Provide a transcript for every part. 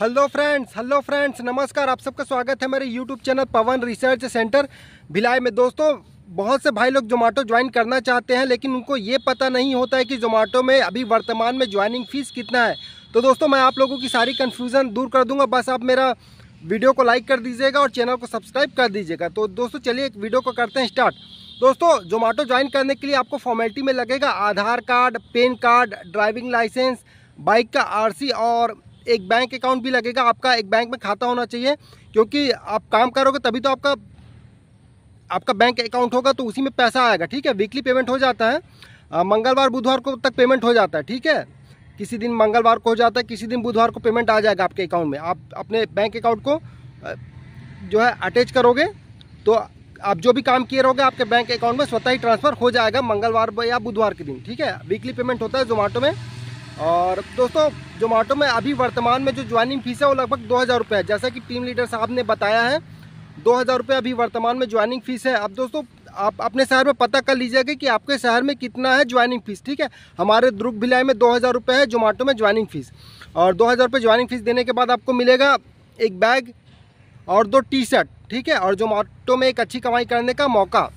hello friends hello friends नमस्कार आप सबका स्वागत है मेरे YouTube channel Pawan research centre Bhilai में दोस्तों बहुत से भाई लोग जोमेटो ज्वाइन करना चाहते हैं लेकिन उनको ये पता नहीं होता है कि जोमेटो में अभी वर्तमान में ज्वाइनिंग फ़ीस कितना है तो दोस्तों मैं आप लोगों की सारी कन्फ्यूज़न दूर कर दूंगा बस आप मेरा वीडियो को लाइक कर दीजिएगा और चैनल को सब्सक्राइब कर दीजिएगा तो दोस्तों चलिए एक वीडियो को करते हैं स्टार्ट दोस्तों जोमेटो ज्वाइन करने के लिए आपको फॉर्मेलिटी में लगेगा Aadhaar card PAN card driving licence bike का आरसी और एक बैंक अकाउंट भी लगेगा आपका एक बैंक में खाता होना चाहिए क्योंकि आप काम करोगे तभी तो आपका आपका बैंक अकाउंट होगा तो उसी में पैसा आएगा ठीक है वीकली पेमेंट हो जाता है मंगलवार बुधवार को तक पेमेंट हो जाता है ठीक है किसी दिन मंगलवार को हो जाता है किसी दिन बुधवार को पेमेंट आ जाएगा आपके अकाउंट में आप अपने बैंक अकाउंट को जो है अटैच करोगे तो आप जो भी काम किए रहोगे आपके बैंक अकाउंट में स्वतः ही ट्रांसफ़र हो जाएगा मंगलवार या बुधवार के दिन ठीक है वीकली पेमेंट होता है जोमेटो में और दोस्तों जोमेटो में अभी वर्तमान में जो ज्वाइनिंग फ़ीस है वो लगभग दो हज़ार रुपये है जैसा कि टीम लीडर साहब ने बताया है दो हज़ार रुपये अभी वर्तमान में ज्वाइनिंग फ़ीस है अब दोस्तों आप अपने शहर में पता कर लीजिएगा कि आपके शहर में कितना है ज्वाइनिंग फ़ीस ठीक है हमारे दुर्ग भिलाई में दो हज़ार रुपये है जोमेटो में ज्वाइनिंग फ़ीस और दो हज़ार रुपये ज्वाइनिंग फ़ीस देने के बाद आपको मिलेगा एक बैग और दो टी शर्ट ठीक है और जोमेटो में एक अच्छी कमाई करने का मौका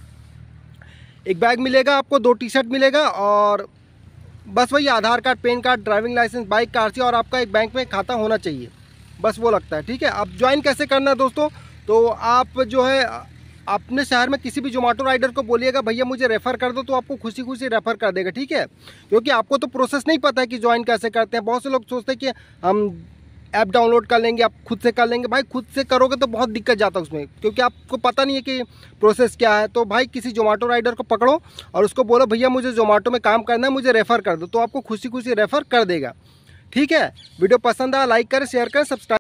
एक बैग मिलेगा आपको दो टी शर्ट मिलेगा और बस वही Aadhaar card PAN card driving licence bike car C और आपका एक बैंक में खाता होना चाहिए बस वो लगता है ठीक है अब ज्वाइन कैसे करना है दोस्तों तो आप जो है अपने शहर में किसी भी जोमेटो राइडर को बोलिएगा भैया मुझे रेफ़र कर दो तो आपको खुशी खुशी रेफ़र कर देगा ठीक है क्योंकि आपको तो प्रोसेस नहीं पता है कि ज्वाइन कैसे करते हैं बहुत से लोग सोचते हैं कि हम ऐप डाउनलोड कर लेंगे आप खुद से कर लेंगे भाई खुद से करोगे तो बहुत दिक्कत जाता है उसमें क्योंकि आपको पता नहीं है कि प्रोसेस क्या है तो भाई किसी जोमेटो राइडर को पकड़ो और उसको बोलो भैया मुझे जोमेटो में काम करना है मुझे रेफ़र कर दो तो आपको खुशी खुशी रेफ़र कर देगा ठीक है वीडियो पसंद आया लाइक करें शेयर करें सब्सक्राइब